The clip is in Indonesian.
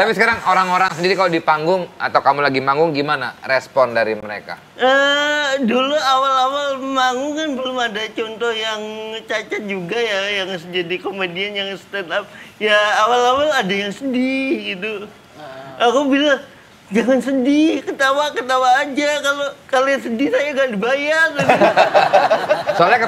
Tapi sekarang orang-orang sendiri kalau di panggung atau kamu lagi manggung gimana respon dari mereka? Eh dulu awal-awal manggung kan belum ada contoh yang cacat juga ya yang jadi komedian yang stand up. Ya awal-awal ada yang sedih gitu. Ah. Aku bilang jangan sedih, ketawa ketawa aja. Kalau kalian sedih saya gak dibayar. Soalnya